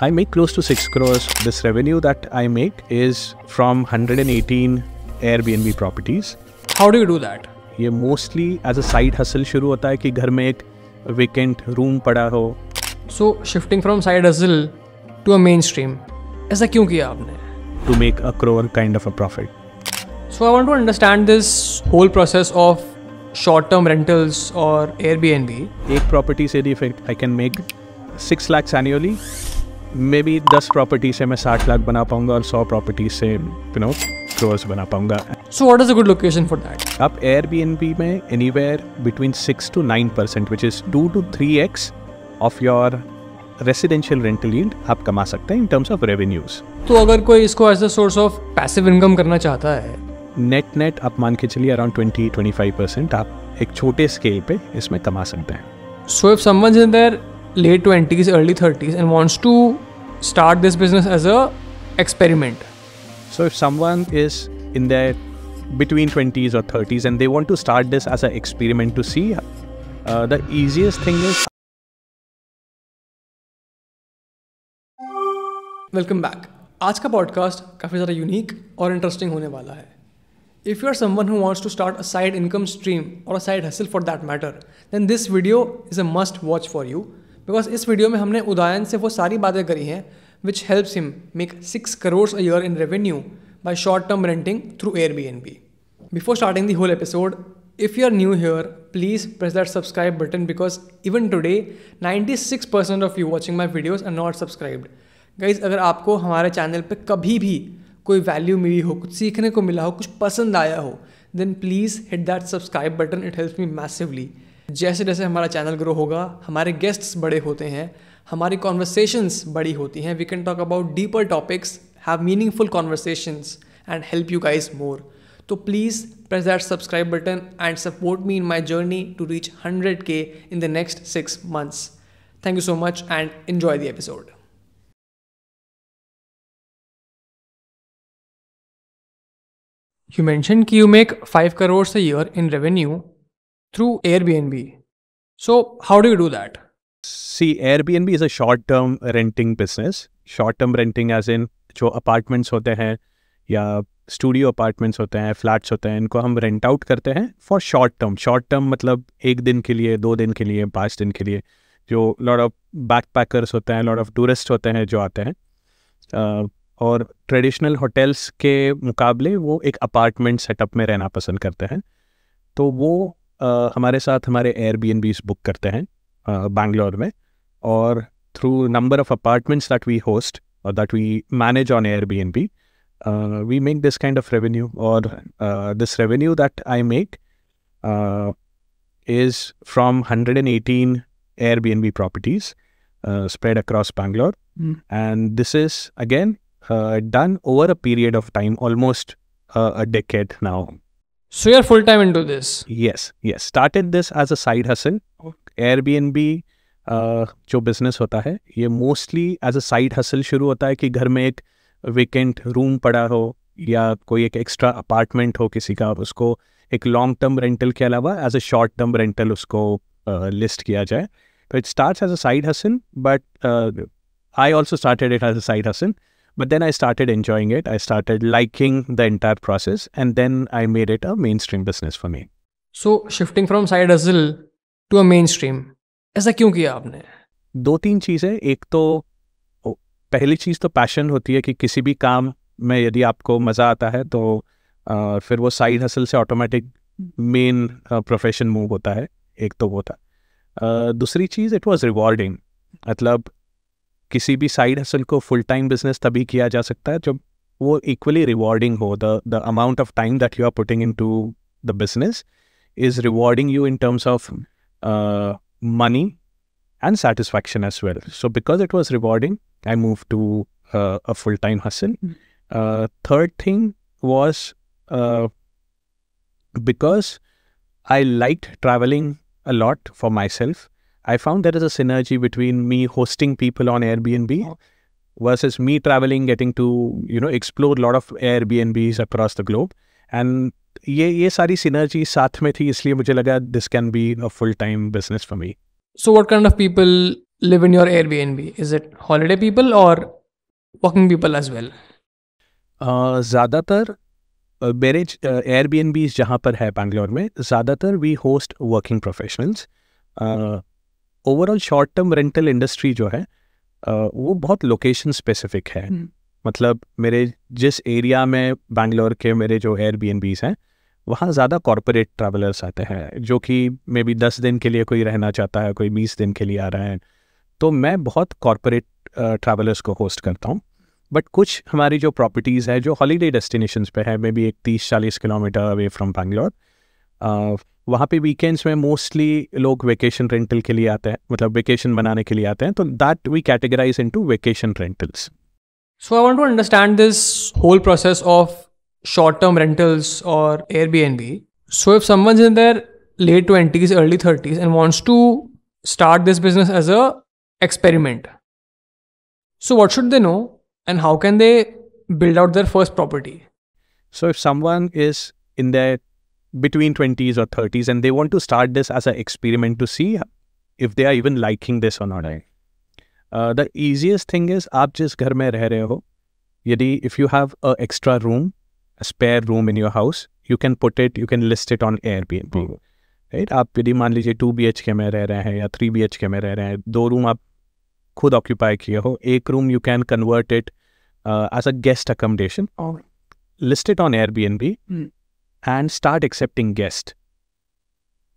I make close to 6 crores. This revenue that I make is from 118 Airbnb properties. How do you do that? ये mostly as a side hustle शुरू होता है कि घर में vacant room पड़ा हो. So shifting from side hustle to a mainstream, ऐसा क्यों किया आपने? To make a crore kind of a profit. So I want to understand this whole process of short-term rentals or Airbnb. एक property से I can make 6 lakhs annually. Maybe दस property से मैं साठ लाख बना पाऊंगा और सौ प्रॉपर्टी से यू नो क्रोर्स बना पाऊंगा so what is a good location for that आप एयर बी एन बी में anywhere between six to nine percent which is two to three x of your residential rental yield आप कमा सकते हैं in terms of revenues तो अगर कोई इसको as a source of passive income करना चाहता है नेट नेट आप मान के चलिए around twenty twenty five percent आप एक छोटे स्केल पे इसमें कमा सकते हैं so if someone in their late 20s early 30s and wants to start this business as a experiment so if someone is in their between 20s or 30s and they want to start this as an experiment to see uh, the easiest thing is welcome back आज का podcast काफ़ी ज़्यादा unique और interesting होने वाला है if you are someone who wants to start a side income stream और a side hustle for that matter then this video is a must watch for you because इस video में हमने उदयन से वो सारी बातें करी हैं which helps him make six crores a year in revenue by short term renting through Airbnb before starting the whole episode if you are new here please press that subscribe button because even today ninety six percent of you watching my videos are not subscribed guys अगर आपको हमारे channel पर कभी भी कोई value मिली हो कुछ सीखने को मिला हो कुछ पसंद आया हो then please hit that subscribe button it helps me massively जैसे जैसे हमारा चैनल ग्रो होगा हमारे गेस्ट्स बड़े होते हैं हमारी कॉन्वर्सेशंस बड़ी होती हैं we can talk about deeper topics have meaningful conversations and help you guys more तो please press that subscribe button and support me in my journey to reach hundred K in the next six months thank you so much and enjoy the episode you mention की you make five crore a year in revenue through Airbnb. So, how do you do that? See, Airbnb is a short term renting business. Short term renting, as in, जो apartments होते हैं या studio apartments होते हैं flats होते हैं इनको हम रेंट आउट करते हैं for short term short term मतलब एक दिन के लिए दो दिन के लिए पाँच दिन के लिए जो लॉट ऑफ बैक पैकर्स होते हैं लॉट ऑफ टूरिस्ट होते हैं जो आते हैं और ट्रेडिशनल होटल्स के मुकाबले वो एक अपार्टमेंट सेटअप में रहना पसंद करते हैं तो वो हमारे साथ हमारे एयरबीएनबीज बुक करते हैं बैंगलोर में और through number of apartments that we host or that we manage on Airbnb, we make this kind of revenue or this revenue that I make is from 118 Airbnb properties spread across Bangalore. Hmm. And this is again done over a period of time, almost a decade now. So you're full time into this? Yes, yes. Started this as a side hustle. Airbnb uh, जो business होता है ये mostly as a side hustle शुरू होता है कि घर में एक vacant room पड़ा हो या कोई एक extra apartment हो किसी का उसको एक लॉन्ग टर्म रेंटल के अलावा as a short term rental उसको लिस्ट uh, किया जाए तो it starts as a side Hasan but I also started it as a side Hasan But then I started enjoying it. I started liking the entire process. And then I made it a mainstream business for me. So shifting from side hustle to a mainstream, ऐसा क्यों किया आपने दो तीन चीज़ें एक तो पहली चीज़ तो पैशन होती है कि किसी भी काम में यदि आपको मज़ा आता है तो आ, फिर वो साइड हसल से ऑटोमेटिक मेन प्रोफेशन मूव होता है एक तो वो था आ, दूसरी चीज़ इट वाज रिवॉर्डिंग मतलब किसी भी साइड हसल को फुल टाइम बिजनेस तभी किया जा सकता है जब वो इक्वली रिवॉर्डिंग हो the the amount of time that you are putting in to the business is rewarding you in terms of money and satisfaction as well so because it was rewarding I move to a full time hustle third thing was because I like travelling a lot for myself I found there is a synergy between me hosting people on Airbnb oh. versus me traveling, getting to, you know, explore a lot of Airbnbs across the globe. And ये ये सारी synergy साथ में थी इसलिए मुझे लगा this can be a full-time business for me. So what kind of people live in your Airbnb? Is it holiday people or working people as well? Uh, ज़्यादातर मेरे एयरबीएनबीज जहाँ पर है बैंगलोर में ज़्यादातर we host working professionals overall short term rental industry जो है वो बहुत लोकेशन स्पेसिफिक है हम्म। मतलब मेरे जिस एरिया में बैंगलोर के मेरे जो एयर एयरबीएनबीज हैं वहाँ ज़्यादा कॉरपोरेट ट्रैवलर्स आते हैं जो कि मे बी दस दिन के लिए कोई रहना चाहता है कोई बीस दिन के लिए आ रहा है तो मैं बहुत कॉरपोरेट ट्रैवलर्स को होस्ट करता हूँ बट कुछ हमारी जो प्रॉपर्टीज़ है जो हॉलीडे डेस्टिनेशंस पे है मे बी एक तीस चालीस किलोमीटर अवे फ्रॉम बैंगलोर वहाँ पे वीकेंड्स में मोस्टली लोग वेकेशन रेंटल के लिए आते हैं मतलब वेकेशन बनाने के लिए आते हैं तो that we categorise in to vacation rentals so I want to understand this whole process of short term rentals और Airbnb so if someone in their late twenties early thirties and wants to start this business as a experiment so what should they know and how can they build out their first property so if someone is in that between 20s or 30s and they want to start this as an experiment to see if they are even liking this or not. Right. Uh, the easiest thing is आप जिस घर में रह रहे हो यदि if you have a extra room, a spare room in your house, you can put it, you can list it on Airbnb. Hmm. Right आप यदि मान लीजिए टू बी में रह रहे हैं या थ्री बी में रह रहे हैं दो रूम आप खुद ऑक्यूपाई किए हो एक room you can convert it as a guest accommodation और listed on Airbnb and start accepting guests.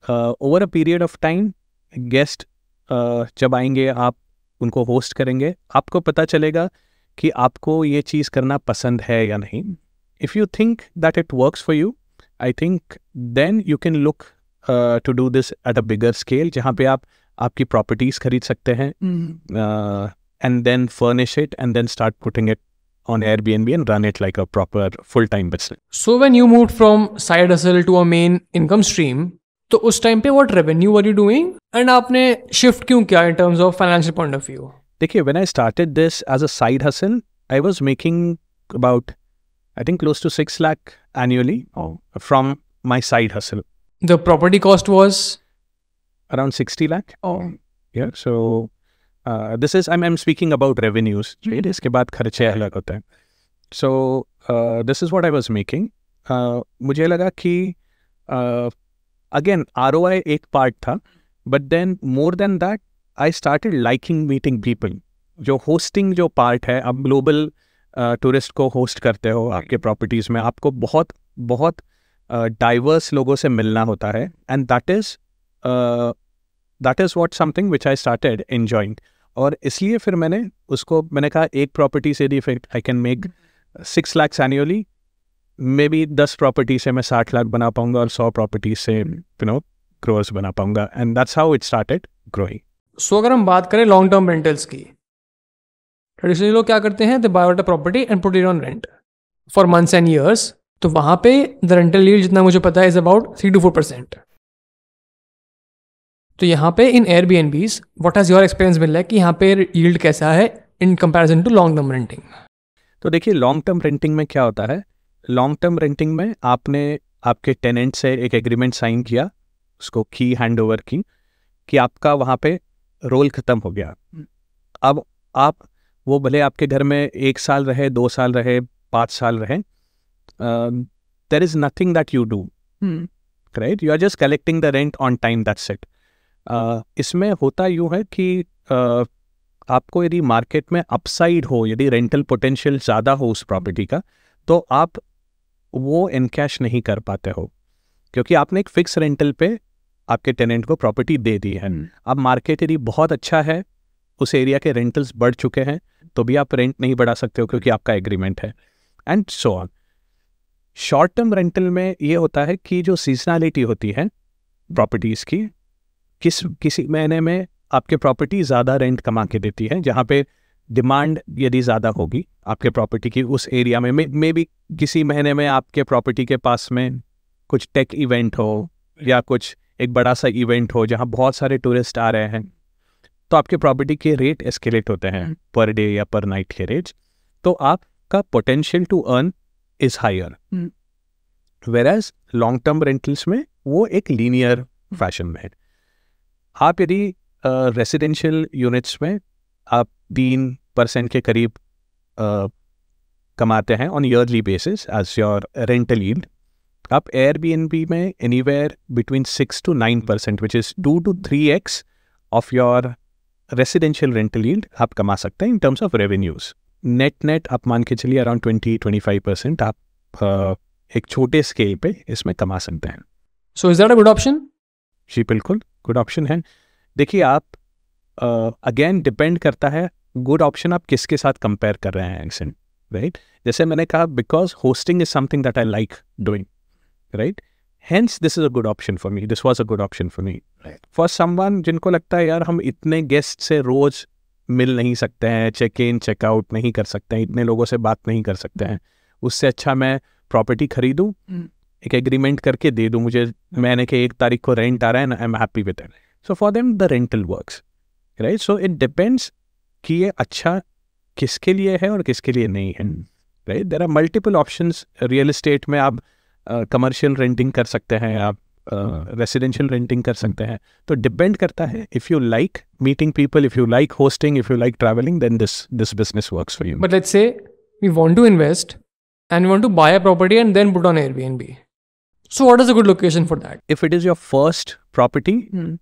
Uh, over a period of time, guest uh, जब आएंगे आप उनको होस्ट करेंगे आपको पता चलेगा कि आपको ये चीज़ करना पसंद है या नहीं if you think that it works for you I think then you can look to do this at a bigger scale जहाँ पे आप आपकी प्रॉपर्टीज़ खरीद सकते हैं and then furnish it and then start putting it on Airbnb and run it like a proper full time business. So when you moved from side hustle to a main income stream, तो उस time पे what revenue were you doing and आपने shift क्यों किया in terms of financial point of view देखिए when I started this as a side hustle I was making about I think close to 6 lakh annually oh, from my side hustle the property cost was around 60 lakh oh. yeah so this is I am speaking about revenues right इसके बाद खर्चे अलग होते हैं so this is what I was making मुझे लगा कि again R O आई एक पार्ट था but then more than that I started liking meeting people जो होस्टिंग जो पार्ट है आप ग्लोबल टूरिस्ट को होस्ट करते हो आपके प्रॉपर्टीज़ में आपको बहुत बहुत डाइवर्स uh, लोगों से मिलना होता है and that is that is what something which I started enjoying और इसलिए फिर मैंने उसको मैंने कहा एक प्रॉपर्टी से the effect I can make six lakhs annually maybe दस प्रॉपर्टी से मैं साठ लाख बना पाऊंगा और सौ प्रॉपर्टी से यू नो क्रोअर्स बना पाऊंगा and that's how it started growing so अगर हम बात करें लॉन्ग टर्म रेंटल्स की ट्रेडिशनली लोग क्या करते हैं दे बायोट प्रॉपर्टी एंड प्रोटी on rent for months and years तो वहाँ पे द रेंटल लीड जितना मुझे पता है is about three to four percent तो यहाँ पे in Airbnbs what has your experience मिल रहा है कि यहाँ पे यील्ड कैसा है in comparison to long term renting तो देखिए लॉन्ग टर्म रेंटिंग में क्या होता है लॉन्ग टर्म रेंटिंग में आपने आपके टेनेंट से एक एग्रीमेंट साइन किया उसको की हैंड ओवर की कि आपका वहाँ पे रोल ख़त्म हो गया hmm. अब आप वो भले आपके घर में एक साल रहे दो साल रहे पाँच साल रहे there is nothing that you do right you are just collecting the rent on time that set इसमें होता यूँ है कि आपको यदि मार्केट में अपसाइड हो यदि रेंटल पोटेंशियल ज़्यादा हो उस प्रॉपर्टी का तो आप वो इनकैश नहीं कर पाते हो क्योंकि आपने एक फिक्स रेंटल पे आपके टेनेंट को प्रॉपर्टी दे दी है हम्म। अब मार्केट यदि बहुत अच्छा है उस एरिया के रेंटल्स बढ़ चुके हैं तो भी आप रेंट नहीं बढ़ा सकते हो क्योंकि आपका एग्रीमेंट है and so on short term rental में ये होता है कि जो सीजनैलिटी होती है प्रॉपर्टीज़ की किस किसी महीने में आपके प्रॉपर्टी ज़्यादा रेंट कमा के देती है जहाँ पे डिमांड यदि ज़्यादा होगी आपके प्रॉपर्टी की उस एरिया में मे बी किसी महीने में आपके प्रॉपर्टी के पास में कुछ टेक इवेंट हो या कुछ एक बड़ा सा इवेंट हो जहाँ बहुत सारे टूरिस्ट आ रहे हैं तो आपके प्रॉपर्टी के रेट एस्केलेट होते हैं पर डे या पर नाइट के रेट तो आपका potential to earn is higher whereas long term rentals में वो एक लीनियर फैशन में है आप यदि रेसिडेंशियल यूनिट्स में आप तीन परसेंट के करीब कमाते हैं on yearly basis as your rental yield आप एयर बी एन बी में anywhere between six to nine percent which is two to three x of your residential rental yield आप कमा सकते हैं in terms of revenues net net आप मान के चलिए around twenty twenty five percent आप एक छोटे स्केल पे इसमें कमा सकते हैं so is that a good option जी बिल्कुल गुड ऑप्शन है देखिए आप अगेन uh, डिपेंड करता है गुड ऑप्शन आप किसके साथ कंपेयर कर रहे हैं एक्सेंट राइट right? जैसे मैंने कहा because hosting is something that I like doing right hence this is a good option for me this was a good option for me for someone जिनको लगता है यार हम इतने गेस्ट से रोज मिल नहीं सकते हैं चेक इन चेकआउट नहीं कर सकते हैं इतने लोगों से बात नहीं कर सकते हैं उससे अच्छा मैं प्रॉपर्टी खरीदूँ हम्म। एक एग्रीमेंट करके दे दो मुझे मैंने कि एक तारीख को रेंट आ रहा है ना I am happy with it so for them the rental works right so it depends कि ये अच्छा किसके लिए है और किसके लिए नहीं है right there are multiple option real estate में आप कमर्शियल uh, रेंटिंग कर सकते हैं आप रेसिडेंशियल uh, रेंटिंग कर सकते हैं तो डिपेंड करता है if you like meeting people if you like hosting if you like travelling then this this business works for you but let's say we want to invest and want to buy a property and then put on Airbnb So, what is a good location for that? If it is your first property, hmm.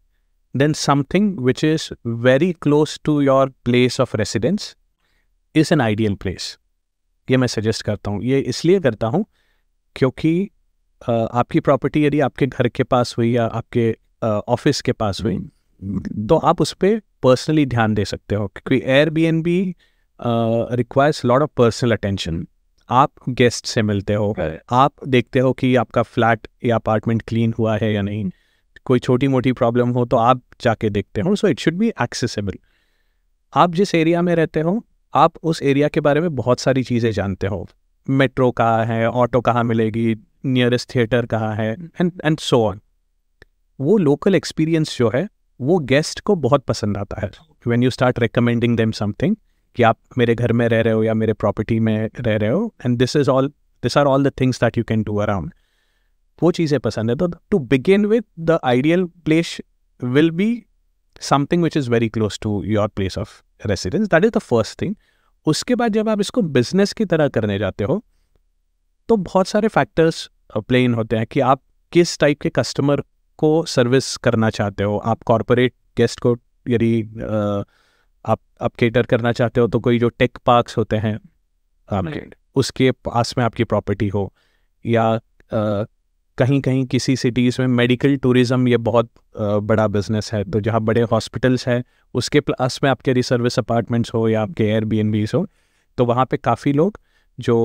then something which is very close to your place of residence is an ideal place. ये मैं suggest करता हूँ ये इसलिए करता हूँ क्योंकि आपकी प्रॉपर्टी यदि आपके घर के पास हुई या आपके ऑफिस के पास हुई तो आप उस पर पर्सनली ध्यान दे सकते हो क्योंकि Airbnb requires lot of personal attention आप गेस्ट से मिलते हो आप देखते हो कि आपका फ्लैट या अपार्टमेंट क्लीन हुआ है या नहीं कोई छोटी मोटी प्रॉब्लम हो तो आप जाके देखते हो so it should be accessible आप जिस एरिया में रहते हो आप उस एरिया के बारे में बहुत सारी चीज़ें जानते हो मेट्रो कहाँ है ऑटो कहाँ मिलेगी नियरेस्ट थिएटर कहाँ है एंड एंड सो ऑन वो लोकल एक्सपीरियंस जो है वो गेस्ट को बहुत पसंद आता है when you start recommending them something कि आप मेरे घर में रह रहे हो या मेरे प्रॉपर्टी में रह रहे हो and this is all this are all the things that you can do around वो चीज़ें पसंद है तो to begin with the ideal place will be something which is very close to your place of residence that is the first thing उसके बाद जब आप इसको बिजनेस की तरह करने जाते हो तो बहुत सारे फैक्टर्स प्लेन uh, होते हैं कि आप किस टाइप के कस्टमर को सर्विस करना चाहते हो आप कॉरपोरेट गेस्ट को यदि uh, आप आप केटर करना चाहते हो तो कोई जो टेक पार्क्स होते हैं आपके उसके पास में आपकी प्रॉपर्टी हो या आ, कहीं कहीं किसी सिटीज़ में मेडिकल टूरिज़्म ये बहुत आ, बड़ा बिजनेस है तो जहाँ बड़े हॉस्पिटल्स हैं उसके प्लस में आपके रिसर्विस अपार्टमेंट्स हो या आपके एयरबीएनबीज हो तो वहाँ पे काफ़ी लोग जो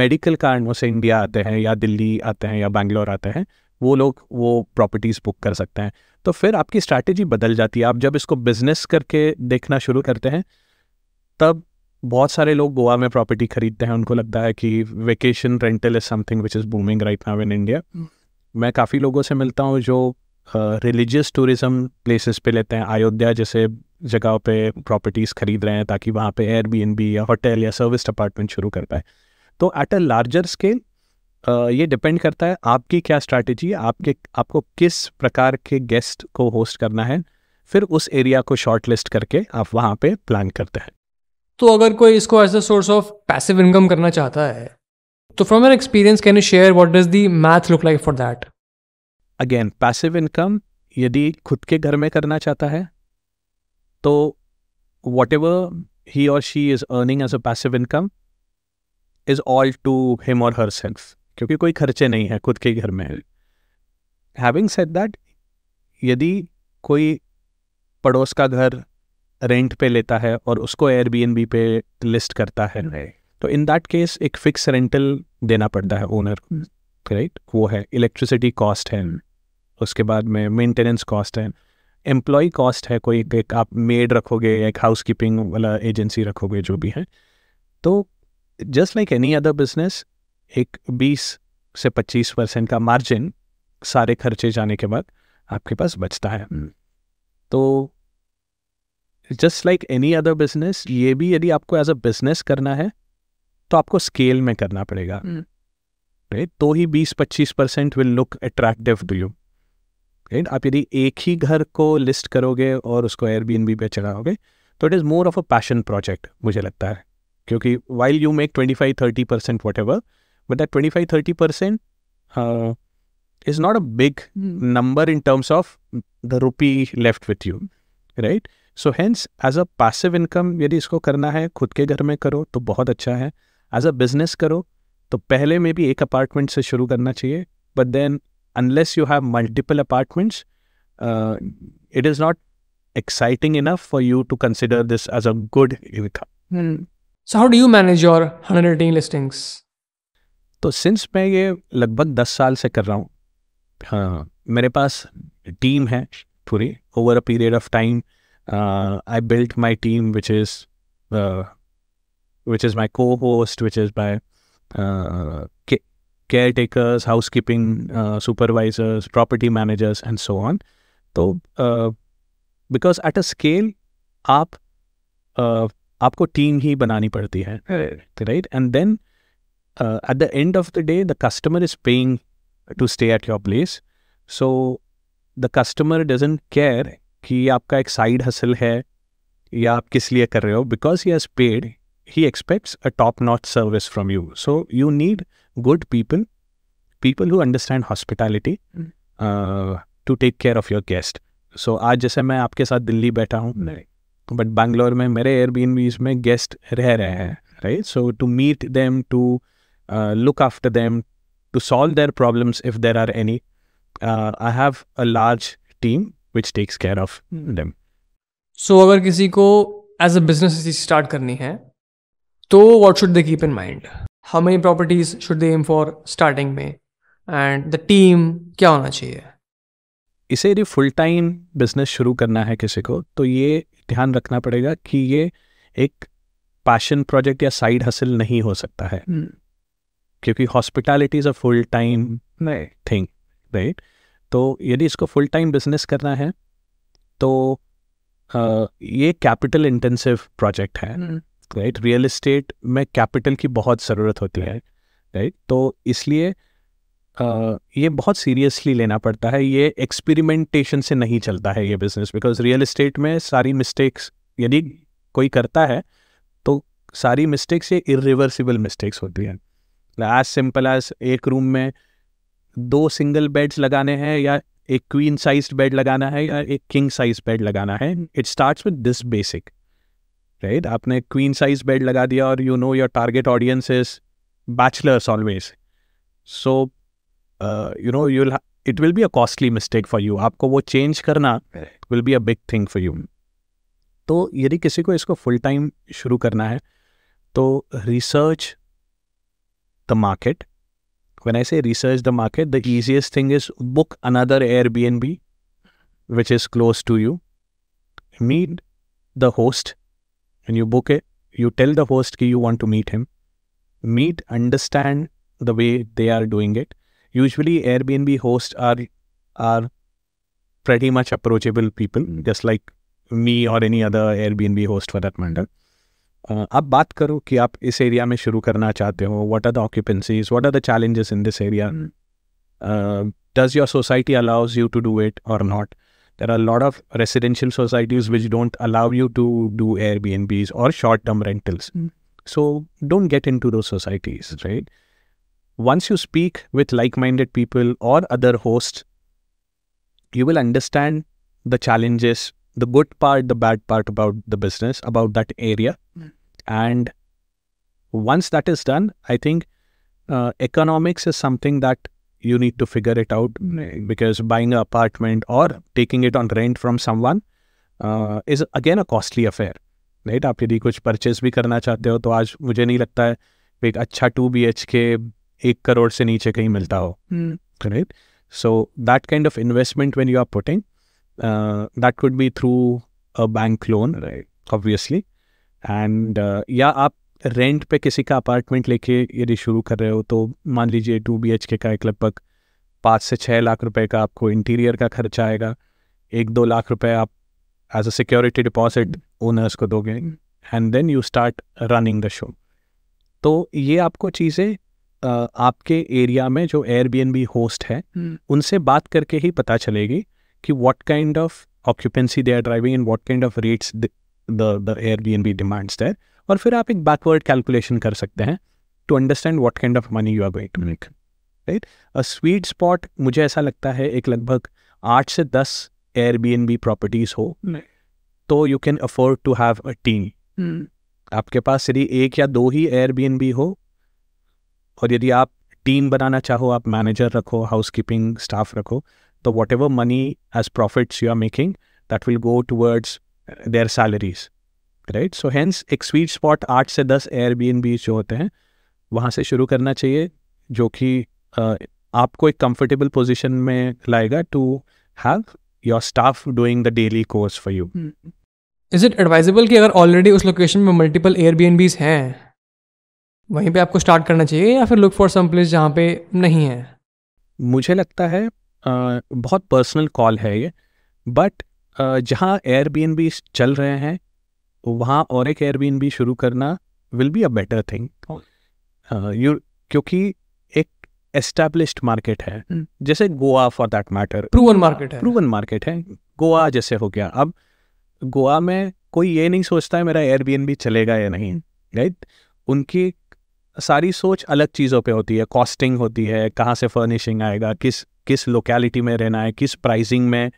मेडिकल कारणों से इंडिया आते हैं या दिल्ली आते हैं या बैंगलोर आते हैं वो लोग वो प्रॉपर्टीज़ बुक कर सकते हैं तो फिर आपकी स्ट्रैटेजी बदल जाती है आप जब इसको बिजनेस करके देखना शुरू करते हैं तब बहुत सारे लोग गोवा में प्रॉपर्टी खरीदते हैं उनको लगता है कि vacation rental is something which is booming right now in India मैं काफ़ी लोगों से मिलता हूँ जो रिलीजियस टूरिज्म प्लेसेस पे लेते हैं अयोध्या जैसे जगहों पे प्रॉपर्टीज़ खरीद रहे हैं ताकि वहाँ पे एयरबीएनबी या होटल या सर्विस अपार्टमेंट शुरू कर पाए तो एट अ लार्जर स्केल ये डिपेंड करता है आपकी क्या स्ट्रैटेजी है आपके आपको किस प्रकार के गेस्ट को होस्ट करना है फिर उस एरिया को शॉर्ट लिस्ट करके आप वहाँ पे प्लान करते हैं तो अगर कोई इसको as a source of passive income करना चाहता है तो from experience can you share what does the math look like for that again passive income यदि खुद के घर में करना चाहता है तो वॉट एवर ही और she is earning as a passive income is all to him और हर सेल्फ क्योंकि कोई खर्चे नहीं है खुद के घर में हैविंग सेट दैट यदि कोई पड़ोस का घर रेंट पे लेता है और उसको एयरबीएनबी पे लिस्ट करता है तो इन दैट केस एक फिक्स रेंटल देना पड़ता है ओनर राइट hmm. वो है इलेक्ट्रिसिटी कॉस्ट है hmm. उसके बाद में मेंटेनेंस कॉस्ट है एम्प्लॉय कॉस्ट है कोई एक आप मेड रखोगे एक हाउस कीपिंग वाला एजेंसी रखोगे जो भी है तो just like any other business एक 20 से 25 परसेंट का मार्जिन सारे खर्चे जाने के बाद आपके पास बचता है हम्म। तो just like any other business ये भी यदि आपको एज अ बिजनेस करना है तो आपको स्केल में करना पड़ेगा hmm. तो ही 20-25 percent will look attractive to you right आप यदि एक ही घर को लिस्ट करोगे और उसको एयरबीएनबी पे चढ़ाओगे तो it is more of a passion project मुझे लगता है क्योंकि while you make twenty five thirty percent whatever but that 25 30% uh, is not a big mm. number in terms of the rupee left with you right so hence as a passive income yadi isko karna hai khud ke ghar mein karo to bahut acha hai as a business karo to pehle maybe ek apartment se shuru karna chahiye but then unless you have multiple apartments uh, it is not exciting enough for you to consider this as a good income. Mm. So, how do you manage your 118 listings? तो since मैं ये लगभग दस साल से कर रहा हूँ हाँ मेरे पास टीम है पूरी over a period of time I built my team which is which is my co host which is my caretakers housekeeping supervisors property managers and so on तो बिकॉज एट अ स्केल आप uh, आपको team ही बनानी पड़ती है right and then Uh, at the end of the day, the customer is paying to stay at your place. So the customer doesn't care ki aapka ek side hustle hai ya aap kis liye kar Because he has paid, he expects a top-notch service from you. So you need good people, people who understand hospitality hmm. uh, to take care of your guest. So aaj jaise main aapke saath Delhi baitha hoon, but Bangalore mein mere Airbnbs mein guest reh Right? So to meet them, to... look after them, to solve their problems if there are any. Uh, I have a large team which takes care of them. So agar kisi ko as a business start karni hai to what should they keep in mind? How many properties should they aim for starting mein And the team kya hona chahiye इसे यदि full time business शुरू करना है किसी को तो ये ध्यान रखना पड़ेगा कि ये एक पैशन प्रोजेक्ट या साइड हसल नहीं हो सकता है क्योंकि hospitality is a full time thing right तो यदि इसको फुल टाइम बिजनेस करना है तो आ, ये कैपिटल इंटेंसिव प्रोजेक्ट है राइट रियल इस्टेट में कैपिटल की बहुत ज़रूरत होती है राइट तो इसलिए ये बहुत सीरियसली लेना पड़ता है ये एक्सपेरिमेंटेशन से नहीं चलता है ये बिजनेस बिकॉज रियल इस्टेट में सारी मिस्टेक्स यदि कोई करता है तो सारी मिस्टेक्स ये इरिवर्सिबल मिस्टेक्स होती हैं एज सिंपल एज एक रूम में दो सिंगल बेड्स लगाने हैं या एक क्वीन साइज बेड लगाना है या एक किंग साइज बेड लगाना है it start with this basic right आपने क्वीन साइज बेड लगा दिया और you know your target audience is bachelors always so you know you it will be a costly mistake for you आपको वो change करना will be a big thing for you तो यदि किसी को इसको फुल टाइम शुरू करना है तो research the market. When I say research the market, the easiest thing is book another Airbnb which is close to you. Meet the host and you book it. You tell the host you want to meet him. Meet, understand the way they are doing it. Usually Airbnb hosts are are pretty much approachable people, hmm. just like me or any other Airbnb host for that matter. अब बात करो कि आप इस area में शुरू करना चाहते हो what are the occupancies what are the challenges in this area does your society allows you to do it or not there are a lot of residential societies which don't allow you to do airbnbs or short term rentals hmm. so don't get into those societies right once you speak with like minded people or other hosts you will understand the challenges the good part, the bad part about the business, about that area. Mm. And once that is done, I think uh, economics is something that you need to figure it out hmm. because buying an apartment or taking it on rent from someone uh, is again a costly affair. Right आप यदि कुछ purchase भी करना चाहते हो तो आज मुझे नहीं लगता है एक अच्छा टू बी एच के एक करोड़ से नीचे कहीं मिलता हो right so that kind of investment when you are putting Uh, that could be through a bank loan, right? Obviously, uh, या आप रेंट पे किसी का अपार्टमेंट लेके यदि शुरू कर रहे हो तो मान लीजिए टू बी एच के का एक लगभग पाँच से छः लाख रुपए का आपको इंटीरियर का खर्चा आएगा एक दो लाख रुपए आप as a security deposit owners को दोगे and then you start running the show तो ये आपको चीज़ें uh, आपके एरिया में जो एयरबीएनबी होस्ट है हम्म। उनसे बात करके ही पता चलेगी कि what kind of occupancy they are driving and what kind of rates Airbnb demands there और फिर आप एक बैकवर्ड कैलकुलेशन कर सकते हैं to understand what kind of money you are going to make right a sweet spot मुझे ऐसा लगता है एक लगभग आठ से दस Airbnb properties हो तो you can afford to have a team आपके पास यदि एक या दो ही एयर बी एन बी हो और यदि आप टीम बनाना चाहो आप मैनेजर रखो हाउस कीपिंग स्टाफ रखो So whatever money as profits you are making, that will go towards uh, their salaries. Right so hence एक स्वीट स्पॉट आठ से दस एयरबीएनबी जो होते हैं वहाँ से शुरू करना चाहिए जो कि आपको एक कंफर्टेबल पोजिशन में लाएगा to have your staff doing the daily chores for you is it advisable कि अगर ऑलरेडी उस लोकेशन में मल्टीपल बीज हैं वहीं पर आपको स्टार्ट करना चाहिए या फिर लुक फॉर सम प्लेस जहाँ पे नहीं है मुझे लगता है बहुत पर्सनल कॉल है ये बट जहाँ एयरबीएनबी चल रहे हैं वहाँ और एक एयरबीएनबी शुरू करना will be a better thing you क्योंकि एक एस्टेब्लिश्ड मार्केट है hmm. जैसे Goa for that matter proven market है प्रूवन मार्केट है गोवा जैसे हो गया अब गोवा में कोई ये नहीं सोचता है मेरा एयरबीएनबी चलेगा या नहीं राइट hmm. right? उनकी सारी सोच अलग चीज़ों पे होती है कॉस्टिंग होती है कहाँ से फर्निशिंग आएगा किस किस लोकेलिटी में रहना है किस प्राइसिंग में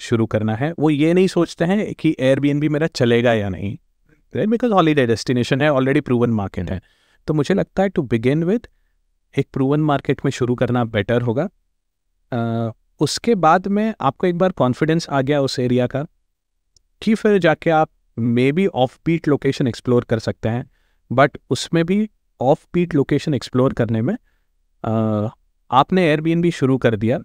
शुरू करना है वो ये नहीं सोचते हैं कि एयरबीएनबी मेरा चलेगा या नहीं बिकॉज हॉलीडे डेस्टिनेशन है ऑलरेडी प्रूवन मार्केट है तो मुझे लगता है टू बिगिन विद एक प्रूवन मार्केट में शुरू करना बेटर होगा uh, उसके बाद में आपको एक बार कॉन्फिडेंस आ गया उस एरिया का कि फिर जाके आप maybe offbeat location explore कर सकते हैं बट उसमें भी ऑफ पीट लोकेशन एक्सप्लोर करने में आ, आपने एयरबीएनबी शुरू कर दिया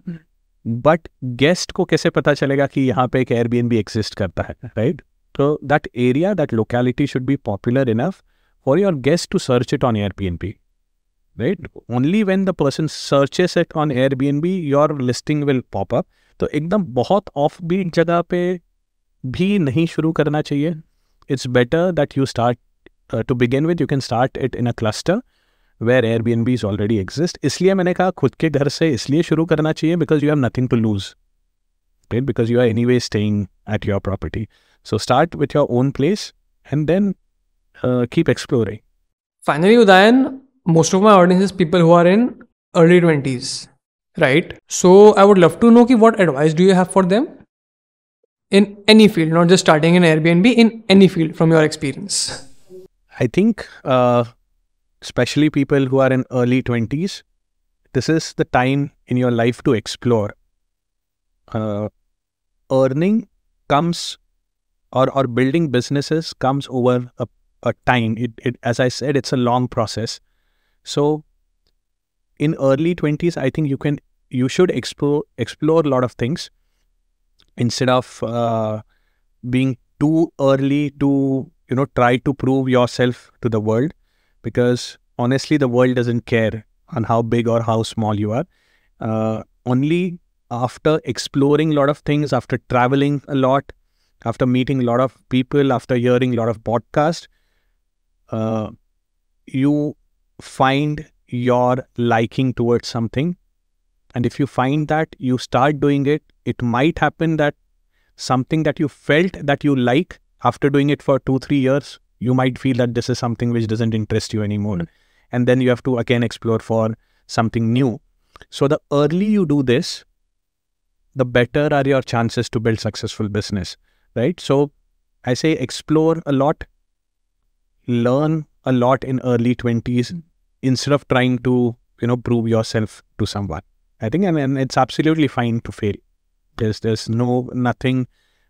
बट हम्म। गेस्ट को कैसे पता चलेगा कि यहाँ पे एक एयरबीएनबी एग्जिस्ट करता है राइट हाँ। तो that area that locality should be popular enough for your guest to search it on Airbnb right only when the person searches it on Airbnb your listing will pop up तो एकदम बहुत off beat जगह पे भी नहीं शुरू करना चाहिए it's better that you start Uh, to begin with, you can start it in a cluster where Airbnbs already exist. इसलिए मैंने कहा खुद के घर से इसलिए शुरू करना चाहिए because you have nothing to lose, right? Because you are anyway staying at your property. So start with your own place and then uh, keep exploring. Finally, Udayan, most of my audience is people who are in early 20s, right? So I would love to know ki what advice do you have for them? In any field, not just starting in Airbnb, in any field from your experience. I think, uh, especially people who are in early 20s, this is the time in your life to explore. Uh, earning comes or, or building businesses comes over a, a time. It, it, as I said, it's a long process. So in early 20s, I think you can, you should explore, explore a lot of things instead of uh, being too early to you know, try to prove yourself to the world because honestly, the world doesn't care on how big or how small you are. Uh, only after exploring a lot of things, after traveling a lot, after meeting a lot of people, after hearing a lot of podcasts, uh, you find your liking towards something. And if you find that you start doing it, it might happen that something that you felt that you like after doing it for two, three years, you might feel that this is something which doesn't interest you anymore. Mm. And then you have to again explore for something new. So the early you do this, the better are your chances to build successful business, right? So I say explore a lot, learn a lot in early 20s mm. instead of trying to, you know, prove yourself to someone. I think, and, and it's absolutely fine to fail. There's, there's no, nothing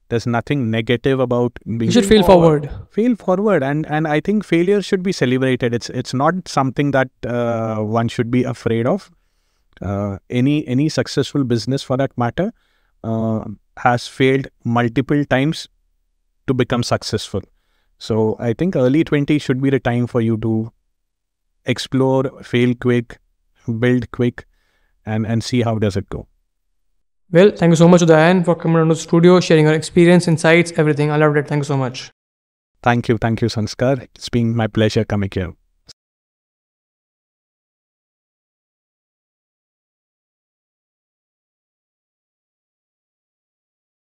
there's nothing negative about being you should feel forward. forward feel forward and and i think failure should be celebrated it's it's not something that uh, one should be afraid of uh, any any successful business for that matter uh, has failed multiple times to become successful so i think early 20 should be the time for you to explore fail quick build quick and and see how does it go well, thank you so much, Udayan, for coming on the studio, sharing your experience, insights, everything. I loved it. Thank you so much. Thank you. Thank you, Sanskar. It's been my pleasure coming here.